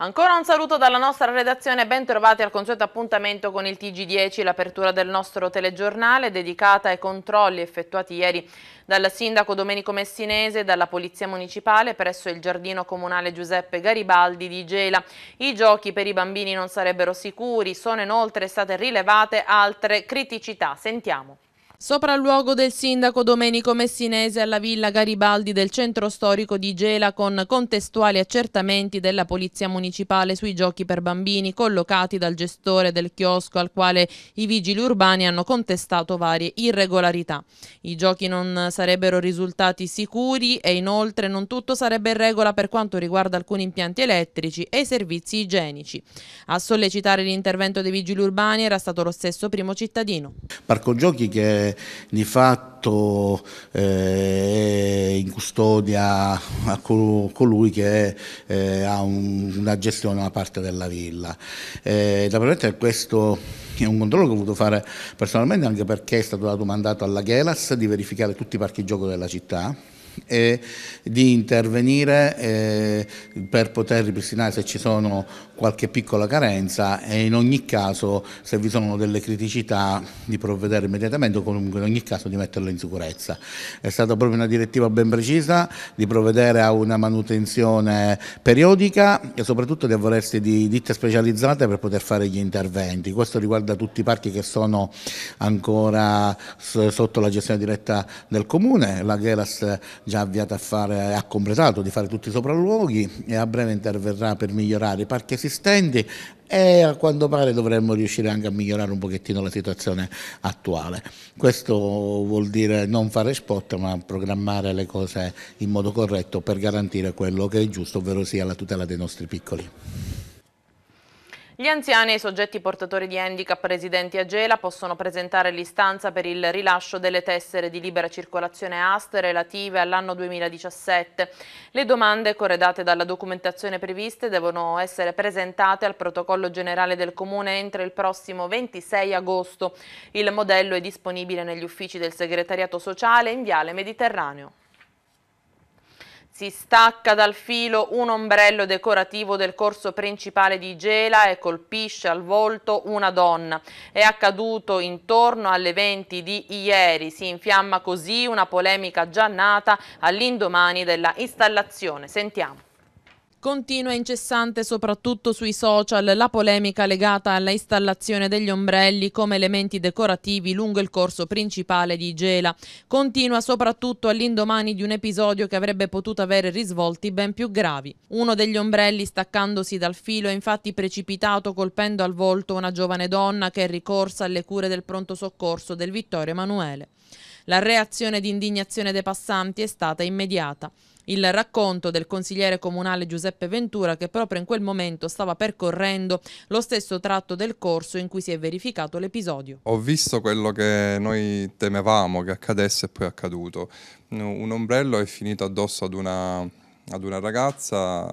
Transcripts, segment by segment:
Ancora un saluto dalla nostra redazione, bentrovati al consueto appuntamento con il TG10, l'apertura del nostro telegiornale dedicata ai controlli effettuati ieri dal sindaco Domenico Messinese e dalla Polizia Municipale presso il Giardino Comunale Giuseppe Garibaldi di Gela. I giochi per i bambini non sarebbero sicuri, sono inoltre state rilevate altre criticità. Sentiamo. Sopralluogo del sindaco Domenico Messinese alla Villa Garibaldi del centro storico di Gela con contestuali accertamenti della Polizia Municipale sui giochi per bambini collocati dal gestore del chiosco al quale i vigili urbani hanno contestato varie irregolarità. I giochi non sarebbero risultati sicuri e inoltre non tutto sarebbe in regola per quanto riguarda alcuni impianti elettrici e i servizi igienici. A sollecitare l'intervento dei vigili urbani era stato lo stesso primo cittadino. Parco giochi che di fatto eh, in custodia a colui che eh, ha un, una gestione di una parte della villa. naturalmente eh, questo è un controllo che ho voluto fare personalmente anche perché è stato dato mandato alla Gelas di verificare tutti i parchi gioco della città e di intervenire eh, per poter ripristinare se ci sono qualche piccola carenza e in ogni caso se vi sono delle criticità di provvedere immediatamente o comunque in ogni caso di metterle in sicurezza. È stata proprio una direttiva ben precisa di provvedere a una manutenzione periodica e soprattutto di avvalersi di ditte specializzate per poter fare gli interventi. Questo riguarda tutti i parchi che sono ancora sotto la gestione diretta del comune, la Gelas già avviata a fare, ha completato di fare tutti i sopralluoghi e a breve interverrà per migliorare i parchi esistenti e a quanto pare dovremmo riuscire anche a migliorare un pochettino la situazione attuale. Questo vuol dire non fare spot ma programmare le cose in modo corretto per garantire quello che è giusto, ovvero sia la tutela dei nostri piccoli. Gli anziani e i soggetti portatori di handicap residenti a Gela possono presentare l'istanza per il rilascio delle tessere di libera circolazione AST relative all'anno 2017. Le domande corredate dalla documentazione previste devono essere presentate al protocollo generale del Comune entro il prossimo 26 agosto. Il modello è disponibile negli uffici del segretariato sociale in Viale Mediterraneo. Si stacca dal filo un ombrello decorativo del corso principale di Gela e colpisce al volto una donna. È accaduto intorno alle 20 di ieri. Si infiamma così una polemica già nata all'indomani della installazione. Sentiamo. Continua e incessante soprattutto sui social la polemica legata alla installazione degli ombrelli come elementi decorativi lungo il corso principale di Gela. Continua soprattutto all'indomani di un episodio che avrebbe potuto avere risvolti ben più gravi. Uno degli ombrelli staccandosi dal filo è infatti precipitato colpendo al volto una giovane donna che è ricorsa alle cure del pronto soccorso del Vittorio Emanuele. La reazione di indignazione dei passanti è stata immediata il racconto del consigliere comunale Giuseppe Ventura che proprio in quel momento stava percorrendo lo stesso tratto del corso in cui si è verificato l'episodio. Ho visto quello che noi temevamo che accadesse e poi è accaduto. Un ombrello è finito addosso ad una, ad una ragazza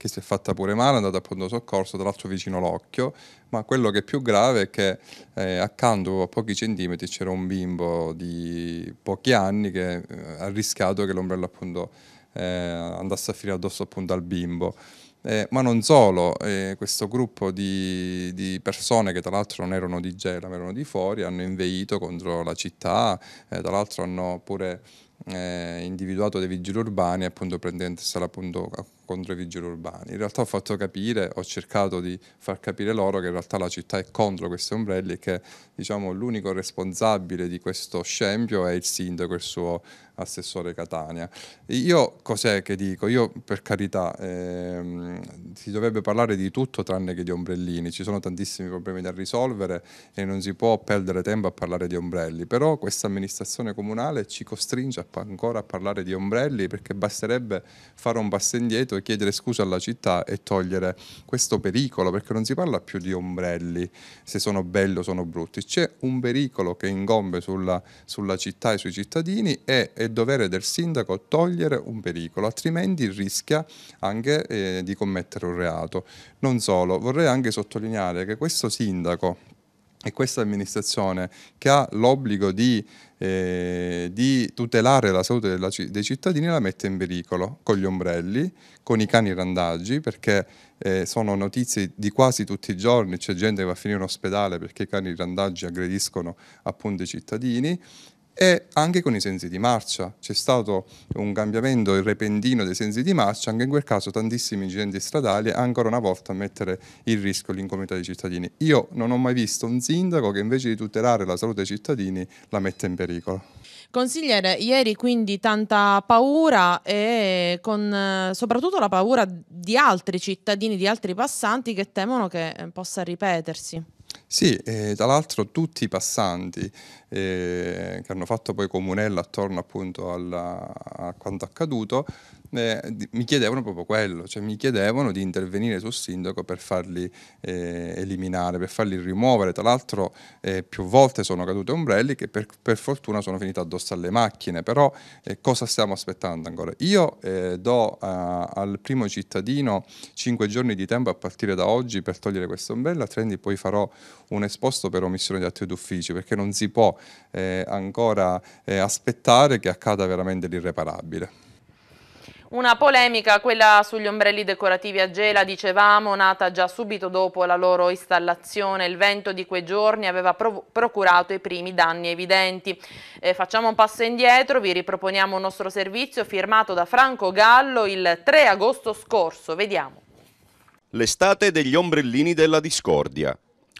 che si è fatta pure male, è andata a pronto soccorso, tra l'altro vicino l'occhio, ma quello che è più grave è che eh, accanto a pochi centimetri c'era un bimbo di pochi anni che eh, ha rischiato che l'ombrello appunto eh, andasse a finire addosso appunto al bimbo. Eh, ma non solo, eh, questo gruppo di, di, persone che tra l'altro non erano di Gela, ma erano di fuori, hanno inveito contro la città, eh, tra l'altro hanno pure eh, individuato dai vigili urbani, appunto prendendo appunto contro i vigili urbani. In realtà ho fatto capire, ho cercato di far capire loro che in realtà la città è contro questi ombrelli e che diciamo, l'unico responsabile di questo scempio è il sindaco e il suo assessore Catania. Io cos'è che dico? Io per carità ehm, si dovrebbe parlare di tutto tranne che di ombrellini, ci sono tantissimi problemi da risolvere e non si può perdere tempo a parlare di ombrelli, però questa amministrazione comunale ci costringe a ancora a parlare di ombrelli perché basterebbe fare un passo indietro e chiedere scusa alla città e togliere questo pericolo perché non si parla più di ombrelli, se sono belli o sono brutti, c'è un pericolo che ingombe sulla, sulla città e sui cittadini e, e dovere del sindaco togliere un pericolo, altrimenti rischia anche eh, di commettere un reato. Non solo, vorrei anche sottolineare che questo sindaco e questa amministrazione che ha l'obbligo di, eh, di, tutelare la salute della, dei cittadini la mette in pericolo con gli ombrelli, con i cani randaggi, perché eh, sono notizie di quasi tutti i giorni, c'è gente che va a finire in ospedale perché i cani randaggi aggrediscono appunto i cittadini e anche con i sensi di marcia. C'è stato un cambiamento repentino dei sensi di marcia, anche in quel caso tantissimi incidenti stradali, ancora una volta a mettere in rischio l'incomunità dei cittadini. Io non ho mai visto un sindaco che invece di tutelare la salute dei cittadini la mette in pericolo. Consigliere, ieri quindi tanta paura e con soprattutto la paura di altri cittadini, di altri passanti che temono che eh, possa ripetersi. Sì, eh, tra l'altro tutti i passanti eh, che hanno fatto poi comunella attorno appunto alla, a quanto accaduto eh, mi chiedevano proprio quello, cioè mi chiedevano di intervenire sul sindaco per farli eh, eliminare, per farli rimuovere. Tra l'altro eh, più volte sono cadute ombrelli che per, per, fortuna sono finite addosso alle macchine, però eh, cosa stiamo aspettando ancora? Io eh, do a, al primo cittadino 5 giorni di tempo a partire da oggi per togliere questa ombrella, altrimenti poi farò un esposto per omissione di atti d'ufficio, perché non si può eh, ancora aspettare che accada veramente l'irreparabile. Una polemica, quella sugli ombrelli decorativi a gela, dicevamo, nata già subito dopo la loro installazione. Il vento di quei giorni aveva procurato i primi danni evidenti. Eh, facciamo un passo indietro, vi riproponiamo un nostro servizio firmato da Franco Gallo il 3 agosto scorso. Vediamo. L'estate degli ombrellini della discordia.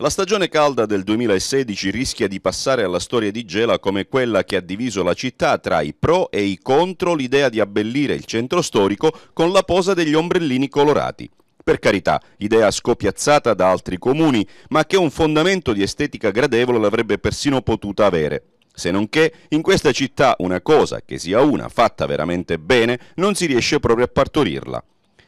La stagione calda del 2016 rischia di passare alla storia di Gela come quella che ha diviso la città tra i pro e i contro l'idea di abbellire il centro storico con la posa degli ombrellini colorati. Per carità, idea scopiazzata da altri comuni, ma che un fondamento di estetica gradevole l'avrebbe persino potuta avere. Se non che in questa città una cosa, che sia una, fatta veramente bene, non si riesce proprio a partorirla.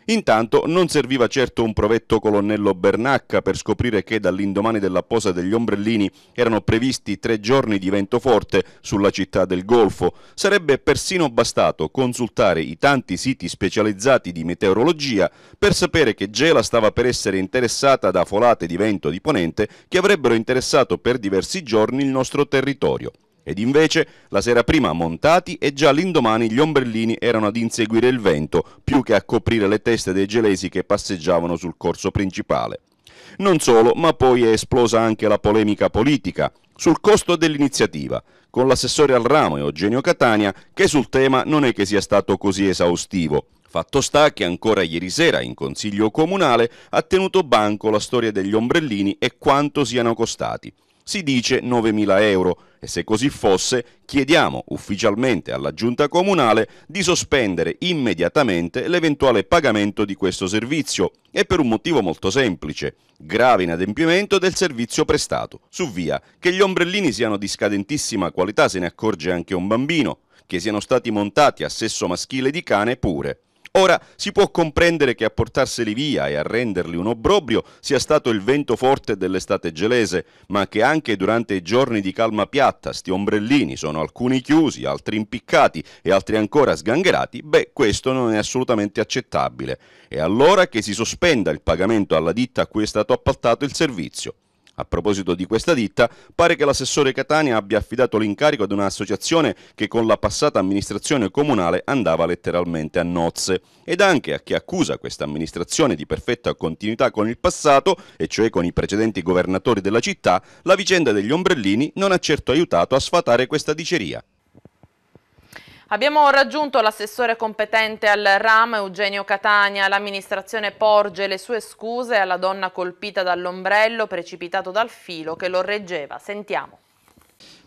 Intanto non serviva certo un provetto colonnello Bernacca per scoprire che dall'indomani della posa degli ombrellini erano previsti tre giorni di vento forte sulla città del Golfo. Sarebbe persino bastato consultare i tanti siti specializzati di meteorologia per sapere che Gela stava per essere interessata da folate di vento di ponente che avrebbero interessato per diversi giorni il nostro territorio. Ed invece la sera prima montati e già l'indomani gli ombrellini erano ad inseguire il vento più che a coprire le teste dei gelesi che passeggiavano sul corso principale. Non solo, ma poi è esplosa anche la polemica politica sul costo dell'iniziativa, con l'assessore al ramo Eugenio Catania che sul tema non è che sia stato così esaustivo. Fatto sta che ancora ieri sera in consiglio comunale ha tenuto banco la storia degli ombrellini e quanto siano costati si dice 9.000 euro e se così fosse chiediamo ufficialmente alla giunta comunale di sospendere immediatamente l'eventuale pagamento di questo servizio e per un motivo molto semplice, grave inadempimento del servizio prestato. Su via, che gli ombrellini siano di scadentissima qualità se ne accorge anche un bambino, che siano stati montati a sesso maschile di cane pure. Ora si può comprendere che a portarseli via e a renderli un obbrobrio sia stato il vento forte dell'estate gelese, ma che anche durante i giorni di calma piatta sti ombrellini sono alcuni chiusi, altri impiccati e altri ancora sgangherati, beh questo non è assolutamente accettabile. È allora che si sospenda il pagamento alla ditta a cui è stato appaltato il servizio. A proposito di questa ditta, pare che l'assessore Catania abbia affidato l'incarico ad un'associazione che con la passata amministrazione comunale andava letteralmente a nozze. Ed anche a chi accusa questa amministrazione di perfetta continuità con il passato, e cioè con i precedenti governatori della città, la vicenda degli ombrellini non ha certo aiutato a sfatare questa diceria. Abbiamo raggiunto l'assessore competente al RAM Eugenio Catania, l'amministrazione porge le sue scuse alla donna colpita dall'ombrello precipitato dal filo che lo reggeva. Sentiamo.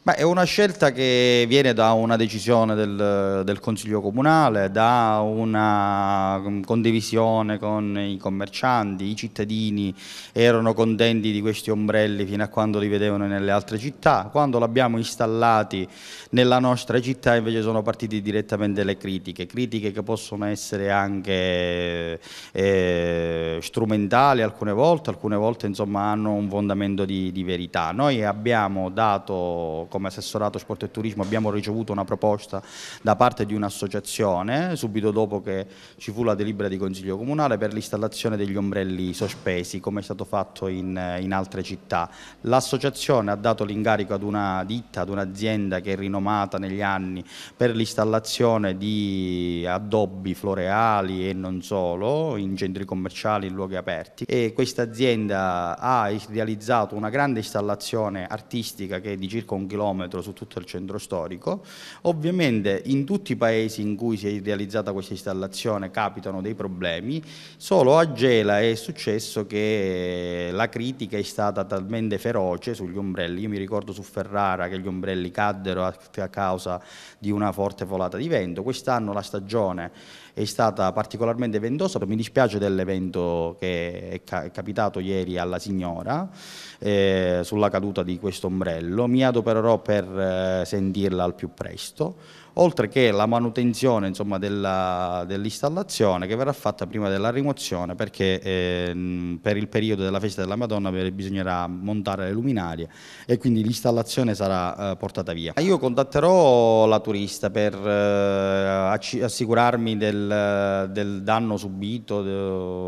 Ma è una scelta che viene da una decisione del, del, Consiglio Comunale, da una mm, condivisione con i commercianti, i cittadini erano contenti di questi ombrelli fino a quando li vedevano nelle altre città, quando l'abbiamo installati nella nostra città invece sono partite direttamente le critiche, critiche che possono essere anche eh, strumentali alcune volte, alcune volte insomma hanno un fondamento di, di verità. Noi abbiamo dato come assessorato sport e turismo abbiamo ricevuto una proposta da parte di un'associazione subito dopo che ci fu la delibera di Consiglio Comunale per l'installazione degli ombrelli sospesi come è stato fatto in, in altre città. L'associazione ha dato l'incarico ad una ditta, ad un'azienda che è rinomata negli anni per l'installazione di addobbi floreali e non solo in centri commerciali, in luoghi aperti e questa azienda ha realizzato una grande installazione artistica che è di circa un chilometro chilometro su tutto il centro storico. Ovviamente in tutti i paesi in cui si è realizzata questa installazione capitano dei problemi, solo a Gela è successo che eh, la critica è stata talmente feroce sugli ombrelli, io mi ricordo su Ferrara che gli ombrelli caddero a causa di una forte volata di vento, quest'anno la stagione è stata particolarmente ventosa, mi dispiace dell'evento che è capitato ieri alla signora eh, sulla caduta di questo ombrello, mi adopererò per eh, sentirla al più presto oltre che la manutenzione dell'installazione che verrà fatta prima della rimozione perché eh, per il periodo della festa della Madonna bisognerà montare le luminarie e quindi l'installazione sarà eh, portata via. Io contatterò la turista per eh, assicurarmi del, del, danno subito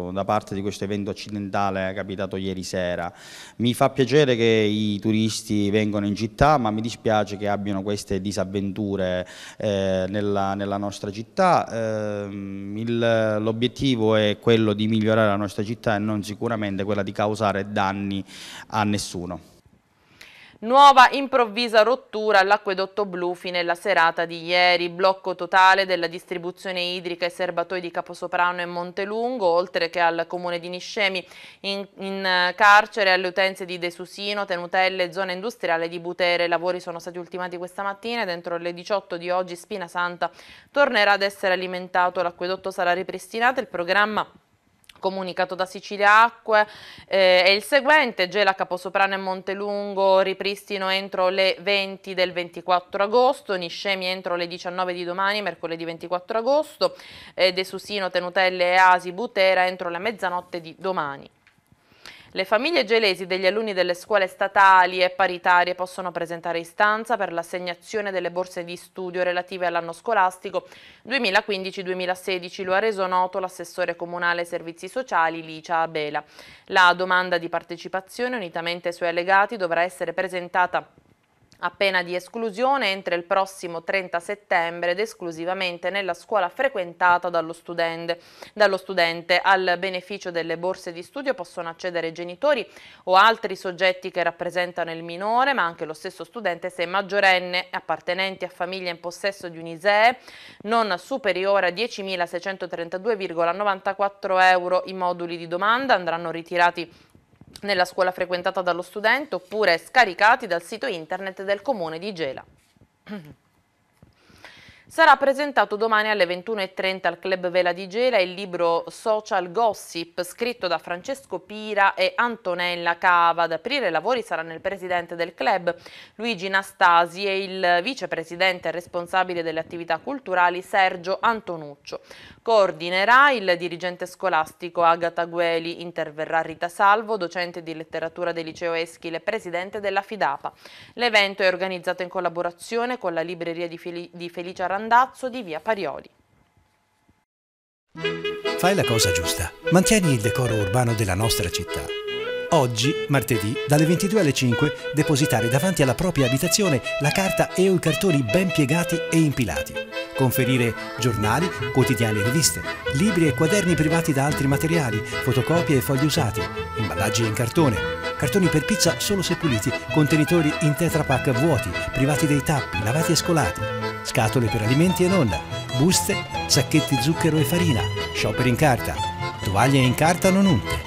de, da parte di questo evento accidentale capitato ieri sera. Mi fa piacere che i turisti vengano in città ma mi dispiace che abbiano queste disavventure eh, nella, nella, nostra città. Eh, l'obiettivo è quello di migliorare la nostra città e non sicuramente quella di causare danni a nessuno. Nuova improvvisa rottura all'acquedotto Blufi nella serata di ieri, blocco totale della distribuzione idrica ai serbatoi di Caposoprano e Montelungo, oltre che al comune di Niscemi, in, in eh, carcere alle utenze di De Susino, Tenutelle, e zona industriale di Butere. I lavori sono stati ultimati questa mattina e dentro le 18 di oggi Spina Santa tornerà ad essere alimentato, l'acquedotto sarà ripristinato, il programma comunicato da Sicilia Acque eh, è il seguente, Gela Caposoprano e Montelungo ripristino entro le 20 del 24 agosto, Niscemi entro le 19 di domani, mercoledì 24 agosto, eh, De Susino, Tenutelle e Asi Butera entro la mezzanotte di domani. Le famiglie gelesi degli alunni delle scuole statali e paritarie possono presentare istanza per l'assegnazione delle borse di studio relative all'anno scolastico 2015-2016, lo ha reso noto l'assessore comunale servizi sociali Licia Abela. La domanda di partecipazione, unitamente ai suoi allegati, dovrà essere presentata a pena di esclusione entro il prossimo 30 settembre ed esclusivamente nella scuola frequentata dallo studente. dallo studente. Al beneficio delle borse di studio possono accedere genitori o altri soggetti che rappresentano il minore, ma anche lo stesso studente se maggiorenne appartenenti a famiglie in possesso di un ISEE non superiore a 10.632,94 euro. I moduli di domanda andranno ritirati nella scuola frequentata dallo studente oppure scaricati dal sito internet del comune di Gela. Sarà presentato domani alle 21.30 al Club Vela di Gela il libro Social Gossip scritto da Francesco Pira e Antonella Cava. Ad aprire i lavori saranno il presidente del club Luigi Nastasi e il vicepresidente responsabile delle attività culturali Sergio Antonuccio. Coordinerà il dirigente scolastico Agata Gueli, interverrà Rita Salvo, docente di letteratura del liceo Eschile, presidente della Fidapa. L'evento è organizzato in collaborazione con la libreria di, Fel di Felice Randazzo di via Parioli. Fai la cosa giusta, mantieni il decoro urbano della nostra città Oggi, martedì, dalle 22 alle 5, depositare davanti alla propria abitazione la carta e o i cartoni ben piegati e impilati. Conferire giornali, quotidiani e riviste, libri e quaderni privati da altri materiali, fotocopie e fogli usati, imballaggi in cartone, cartoni per pizza solo se puliti, contenitori in tetrapack vuoti, privati dei tappi, lavati e scolati, scatole per alimenti e nonna, buste, sacchetti zucchero e farina, shopper in carta, tovaglie in carta non unte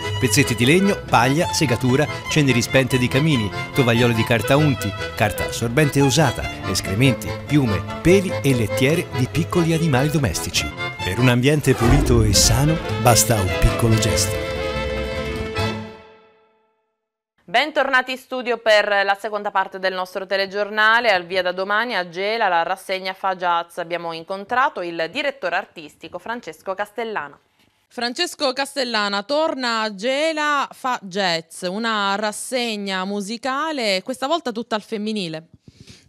pezzetti di legno, paglia, segatura, ceneri spente di camini, tovaglioli di carta unti, carta assorbente usata, escrementi, piume, peli e lettiere di piccoli animali domestici. Per un ambiente pulito e sano basta un piccolo gesto. Bentornati in studio per la seconda parte del nostro telegiornale. Al via da domani a Gela, la rassegna Fa Jazz. Abbiamo incontrato il direttore artistico Francesco Castellano. Francesco Castellana torna a Gela, fa jazz, una rassegna musicale, questa volta tutta al femminile.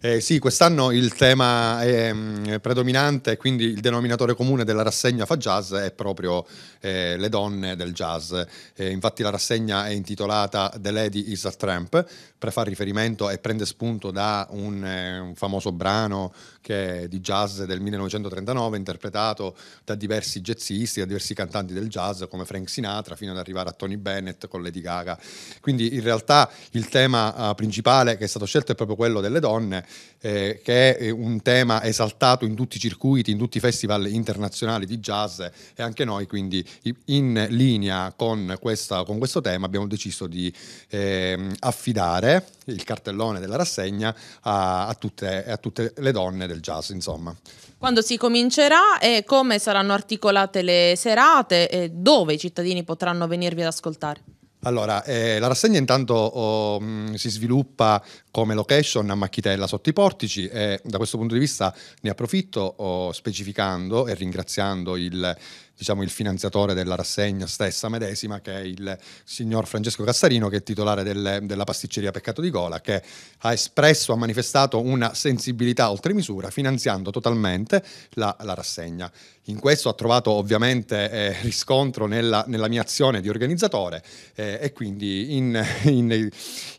Eh, sì, quest'anno il tema è, mm, predominante, quindi il denominatore comune della rassegna Fa Jazz è proprio eh, le donne del jazz. Eh, infatti la rassegna è intitolata The Lady is a Tramp, fa riferimento e prende spunto da un, eh, un famoso brano di jazz del 1939 interpretato da diversi jazzisti, da diversi cantanti del jazz come Frank Sinatra fino ad arrivare a Tony Bennett con Lady Gaga. Quindi in realtà il tema eh, principale che è stato scelto è proprio quello delle donne, eh, che è eh, un tema esaltato in tutti i circuiti, in tutti i festival internazionali di jazz e anche noi quindi in linea con, questa, con questo tema abbiamo deciso di ehm, affidare cioè, il cartellone della rassegna, a, a, tutte, a tutte le donne del jazz, insomma. Quando si comincerà e come saranno articolate le serate e dove i cittadini potranno venirvi ad ascoltare? Allora, eh, la rassegna intanto oh, mh, si sviluppa come location a Macchitella sotto i portici e da questo punto di vista ne approfitto oh, specificando e ringraziando il diciamo, il finanziatore della rassegna stessa medesima, che è il signor Francesco Cassarino, che è titolare del, della pasticceria Peccato di Gola, che ha espresso, ha manifestato una sensibilità oltre misura, finanziando totalmente la, la rassegna. In questo ha trovato ovviamente eh, riscontro nella, nella, mia azione di organizzatore eh, e quindi in, in,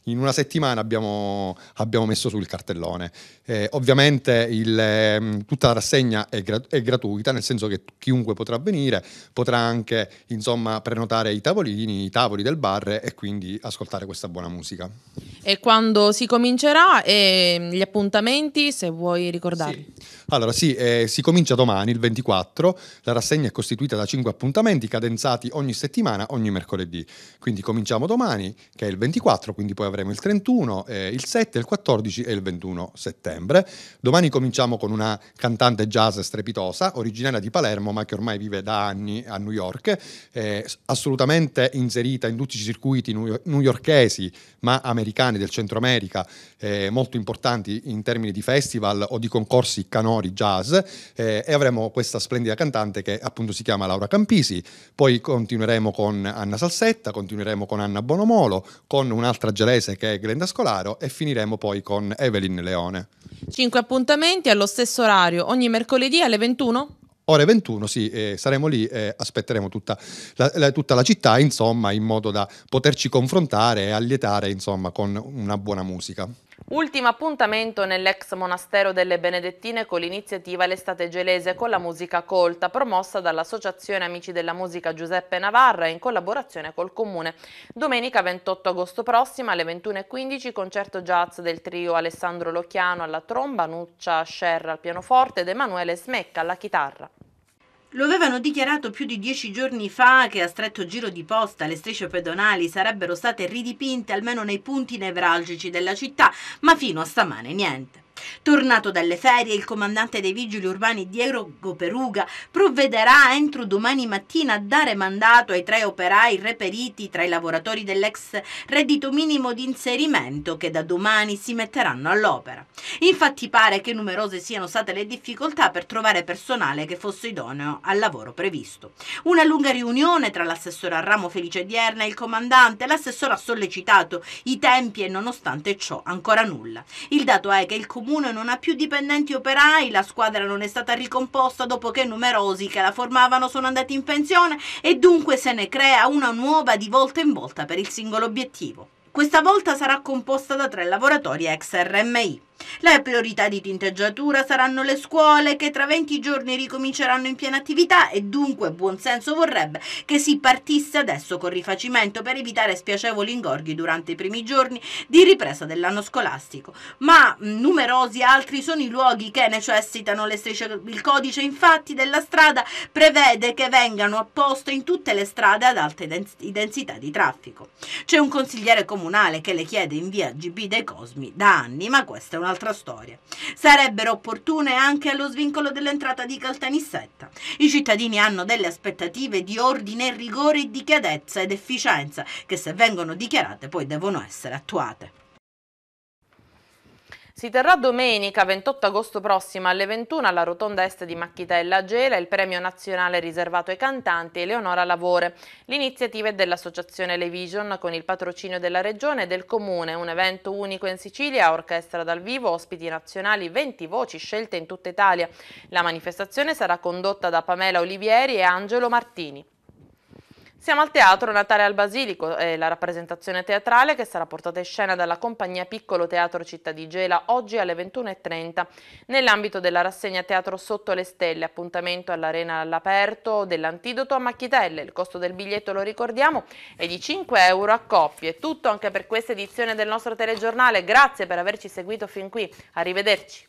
in una settimana abbiamo, abbiamo, messo sul cartellone. Eh, ovviamente il, ehm, tutta la rassegna è, grat- è gratuita, nel senso che chiunque potrà venire uscire, potrà anche insomma prenotare i tavolini, i tavoli del bar e quindi ascoltare questa buona musica. E quando si comincerà e ehm, gli appuntamenti, se vuoi ricordarli? Sì. Allora sì, eh, si comincia domani, il 24, la rassegna è costituita da 5 appuntamenti cadenzati ogni settimana, ogni mercoledì. Quindi cominciamo domani, che è il 24, quindi poi avremo il 31, eh, il 7, il 14 e il 21 settembre. Domani cominciamo con una cantante jazz strepitosa, originaria di Palermo, ma che ormai vive da anni a New York, eh, assolutamente inserita in tutti i circuiti newyorkesi, ma americani del Centro America, eh, molto importanti in termini di festival o di concorsi canonici tenori jazz eh, e avremo questa splendida cantante che appunto si chiama Laura Campisi. Poi continueremo con Anna Salsetta, continueremo con Anna Bonomolo, con un'altra gelese che è Glenda Scolaro e finiremo poi con Evelyn Leone. Cinque appuntamenti allo stesso orario, ogni mercoledì alle 21? ore 21, sì, eh, saremo lì e eh, aspetteremo tutta la, la, tutta la, città, insomma, in modo da poterci confrontare e allietare, insomma, con una buona musica. Ultimo appuntamento nell'ex monastero delle Benedettine con l'iniziativa L'estate gelese con la musica colta, promossa dall'Associazione Amici della Musica Giuseppe Navarra in collaborazione col Comune. Domenica 28 agosto prossima alle 21.15 concerto jazz del trio Alessandro Locchiano alla tromba, Nuccia Scerra al pianoforte ed Emanuele Smecca alla chitarra. Lo avevano dichiarato più di dieci giorni fa che a stretto giro di posta le strisce pedonali sarebbero state ridipinte almeno nei punti nevralgici della città, ma fino a stamane niente. Tornato dalle ferie, il comandante dei vigili urbani Diego Goperuga provvederà entro domani mattina a dare mandato ai tre operai reperiti tra i lavoratori dell'ex reddito minimo di inserimento che da domani si metteranno all'opera. Infatti pare che numerose siano state le difficoltà per trovare personale che fosse idoneo al lavoro previsto. Una lunga riunione tra l'assessore al ramo Felice Dierna e il comandante, l'assessore ha sollecitato i tempi e nonostante ciò ancora nulla. Il dato è che il comandante comune non ha più dipendenti operai, la squadra non è stata ricomposta dopo che numerosi che la formavano sono andati in pensione e dunque se ne crea una nuova di volta in volta per il singolo obiettivo. Questa volta sarà composta da tre lavoratori ex RMI. Le priorità di tinteggiatura saranno le scuole che tra 20 giorni ricominceranno in piena attività e dunque buonsenso vorrebbe che si partisse adesso con rifacimento per evitare spiacevoli ingorghi durante i primi giorni di ripresa dell'anno scolastico. Ma mm, numerosi altri sono i luoghi che necessitano le strisce. Il codice infatti della strada prevede che vengano apposte in tutte le strade ad alta densità di traffico. C'è un consigliere comunale che le chiede in via GB dei Cosmi da anni, ma questa è un'altra storia. Sarebbero opportune anche allo svincolo dell'entrata di Caltanissetta. I cittadini hanno delle aspettative di ordine, e rigore, e di chiarezza ed efficienza che se vengono dichiarate poi devono essere attuate. Si terrà domenica 28 agosto prossimo alle 21 alla rotonda est di Macchitella Gela il premio nazionale riservato ai cantanti Eleonora Lavore. L'iniziativa è dell'associazione Le Vision con il patrocinio della regione e del comune, un evento unico in Sicilia, orchestra dal vivo, ospiti nazionali, 20 voci scelte in tutta Italia. La manifestazione sarà condotta da Pamela Olivieri e Angelo Martini. Siamo al Teatro Natale al Basilico, è la rappresentazione teatrale che sarà portata in scena dalla compagnia Piccolo Teatro Città di Gela oggi alle 21.30 nell'ambito della rassegna Teatro Sotto le Stelle, appuntamento all'Arena all'aperto dell'Antidoto a Macchitelle. Il costo del biglietto, lo ricordiamo, è di 5 euro a coppie. È tutto anche per questa edizione del nostro telegiornale. Grazie per averci seguito fin qui. Arrivederci.